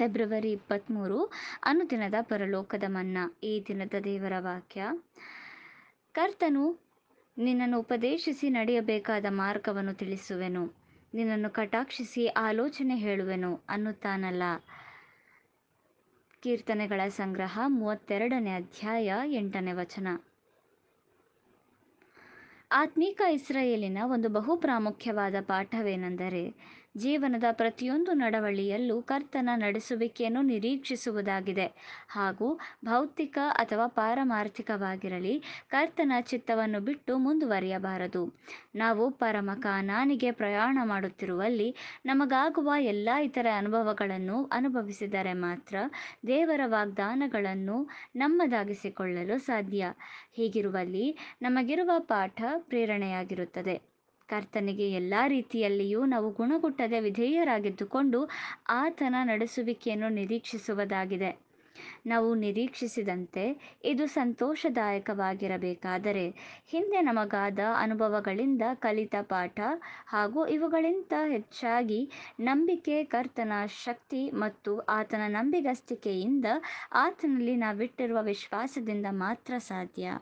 February ಇಪ್ಪತ್ತ್ಮೂರು ಅನುದಿನದ ಪರಲೋಕದ ಮನ್ನಾ ಈ ದಿನದ ದೇವರ ವಾಕ್ಯ ಕರ್ತನು ನಿನ್ನನ್ನು ಉಪದೇಶಿಸಿ ನಡೆಯಬೇಕಾದ ಮಾರ್ಗವನ್ನು ತಿಳಿಸುವೆನು ನಿನ್ನನ್ನು ಕಟಾಕ್ಷಿಸಿ ಆಲೋಚನೆ ಹೇಳುವೆನು ಅನ್ನುತ್ತಾನಲ್ಲ ಕೀರ್ತನೆಗಳ ಸಂಗ್ರಹ ಮೂವತ್ತೆರಡನೇ ಅಧ್ಯಾಯ ಎಂಟನೇ ವಚನ ಆತ್ಮೀಕ ಇಸ್ರಾಯೇಲಿನ ಒಂದು ಬಹು ಪ್ರಾಮುಖ್ಯವಾದ ಪಾಠವೇನೆಂದರೆ ಜೀವನದ ಪ್ರತಿಯೊಂದು ನಡವಳಿಯಲ್ಲೂ ಕರ್ತನ ನಡೆಸುವಿಕೆಯನ್ನು ನಿರೀಕ್ಷಿಸುವುದಾಗಿದೆ ಹಾಗೂ ಭೌತಿಕ ಅಥವಾ ಪಾರಮಾರ್ಥಿಕವಾಗಿರಲಿ ಕರ್ತನ ಚಿತ್ತವನ್ನು ಬಿಟ್ಟು ಮುಂದುವರಿಯಬಾರದು ನಾವು ಪರಮ ಕಾನಿಗೆ ಪ್ರಯಾಣ ಮಾಡುತ್ತಿರುವಲ್ಲಿ ನಮಗಾಗುವ ಎಲ್ಲ ಇತರ ಅನುಭವಗಳನ್ನು ಅನುಭವಿಸಿದರೆ ಮಾತ್ರ ದೇವರ ವಾಗ್ದಾನಗಳನ್ನು ನಮ್ಮದಾಗಿಸಿಕೊಳ್ಳಲು ಸಾಧ್ಯ ಹೀಗಿರುವಲ್ಲಿ ನಮಗಿರುವ ಪಾಠ ಪ್ರೇರಣೆಯಾಗಿರುತ್ತದೆ ಕರ್ತನಿಗೆ ಎಲ್ಲ ರೀತಿಯಲ್ಲಿಯೂ ನಾವು ಗುಣಗುಟ್ಟದೆ ವಿಧೇಯರಾಗಿದ್ದುಕೊಂಡು ಆತನ ನಡೆಸುವಿಕೆಯನ್ನು ನಿರೀಕ್ಷಿಸುವುದಾಗಿದೆ ನಾವು ನಿರೀಕ್ಷಿಸಿದಂತೆ ಇದು ಸಂತೋಷದಾಯಕವಾಗಿರಬೇಕಾದರೆ ಹಿಂದೆ ನಮಗಾದ ಅನುಭವಗಳಿಂದ ಕಲಿತ ಪಾಠ ಹಾಗೂ ಇವುಗಳಿಂದ ಹೆಚ್ಚಾಗಿ ನಂಬಿಕೆ ಕರ್ತನ ಶಕ್ತಿ ಮತ್ತು ಆತನ ನಂಬಿಗಸ್ತಿಕೆಯಿಂದ ಆತನಲ್ಲಿ ನಾವಿಟ್ಟಿರುವ ವಿಶ್ವಾಸದಿಂದ ಮಾತ್ರ ಸಾಧ್ಯ